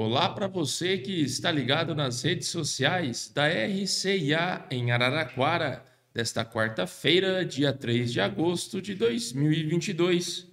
Olá para você que está ligado nas redes sociais da RCIA em Araraquara, desta quarta-feira, dia 3 de agosto de 2022.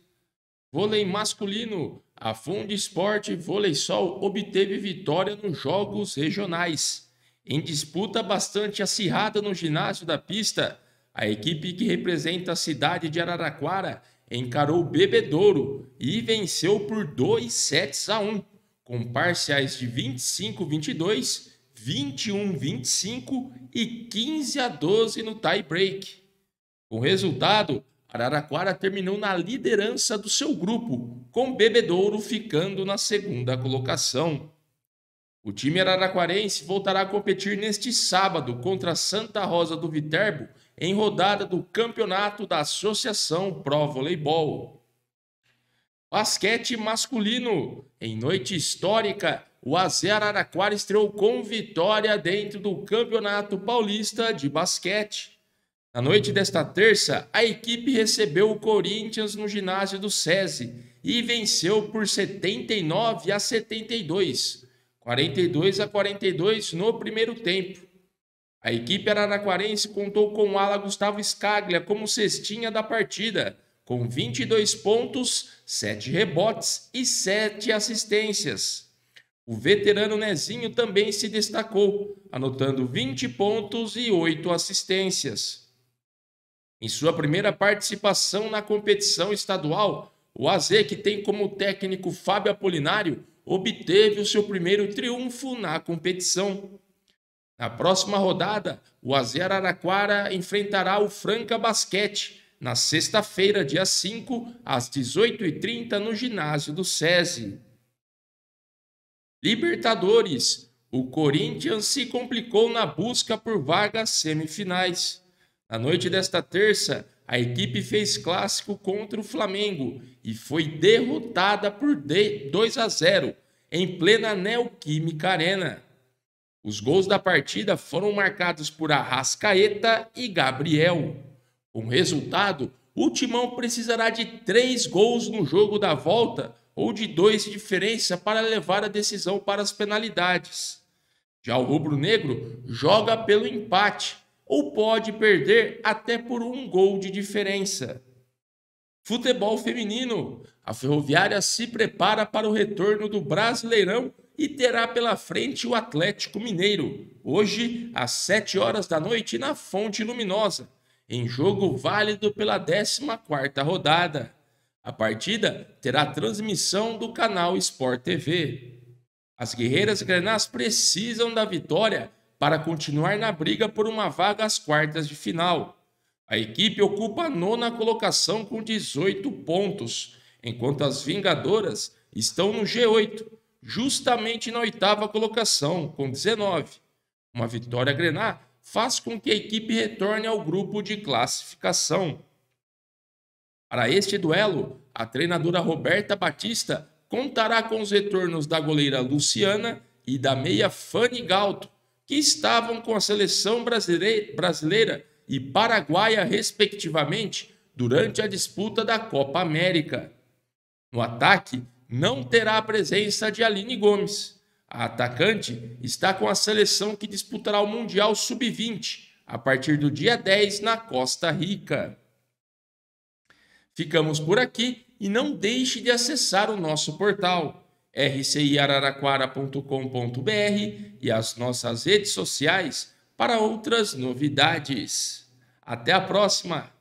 Vôlei masculino. A Fundo Esporte Vôlei Sol obteve vitória nos Jogos Regionais. Em disputa bastante acirrada no ginásio da pista, a equipe que representa a cidade de Araraquara encarou Bebedouro e venceu por 2 sets a 1 com parciais de 25 22, 21 25 e 15 a 12 no tie break. Com resultado, Araraquara terminou na liderança do seu grupo, com Bebedouro ficando na segunda colocação. O time araraquarense voltará a competir neste sábado contra Santa Rosa do Viterbo em rodada do Campeonato da Associação Pro Voleibol. Basquete masculino. Em noite histórica, o AZ Araraquara estreou com vitória dentro do Campeonato Paulista de Basquete. Na noite desta terça, a equipe recebeu o Corinthians no ginásio do SESI e venceu por 79 a 72, 42 a 42 no primeiro tempo. A equipe araraquarense contou com o ala Gustavo Scaglia como cestinha da partida com 22 pontos, 7 rebotes e 7 assistências. O veterano Nezinho também se destacou, anotando 20 pontos e 8 assistências. Em sua primeira participação na competição estadual, o AZ, que tem como técnico Fábio Apolinário, obteve o seu primeiro triunfo na competição. Na próxima rodada, o AZ Araraquara enfrentará o Franca Basquete, na sexta-feira, dia 5, às 18h30, no ginásio do SESI. Libertadores. O Corinthians se complicou na busca por vagas semifinais. Na noite desta terça, a equipe fez clássico contra o Flamengo e foi derrotada por 2 a 0 em plena Neoquímica Arena. Os gols da partida foram marcados por Arrascaeta e Gabriel. Como resultado, o Timão precisará de três gols no jogo da volta ou de dois de diferença para levar a decisão para as penalidades. Já o rubro-negro joga pelo empate ou pode perder até por um gol de diferença. Futebol feminino. A Ferroviária se prepara para o retorno do Brasileirão e terá pela frente o Atlético Mineiro, hoje às 7 horas da noite na Fonte Luminosa em jogo válido pela 14ª rodada. A partida terá transmissão do canal Sport TV. As guerreiras granás precisam da vitória para continuar na briga por uma vaga às quartas de final. A equipe ocupa a nona colocação com 18 pontos, enquanto as vingadoras estão no G8, justamente na oitava colocação, com 19. Uma vitória grená faz com que a equipe retorne ao grupo de classificação. Para este duelo, a treinadora Roberta Batista contará com os retornos da goleira Luciana e da meia Fanny Galto, que estavam com a seleção brasileira e paraguaia, respectivamente, durante a disputa da Copa América. No ataque, não terá a presença de Aline Gomes, a atacante está com a seleção que disputará o Mundial Sub-20 a partir do dia 10 na Costa Rica. Ficamos por aqui e não deixe de acessar o nosso portal rciararaquara.com.br e as nossas redes sociais para outras novidades. Até a próxima!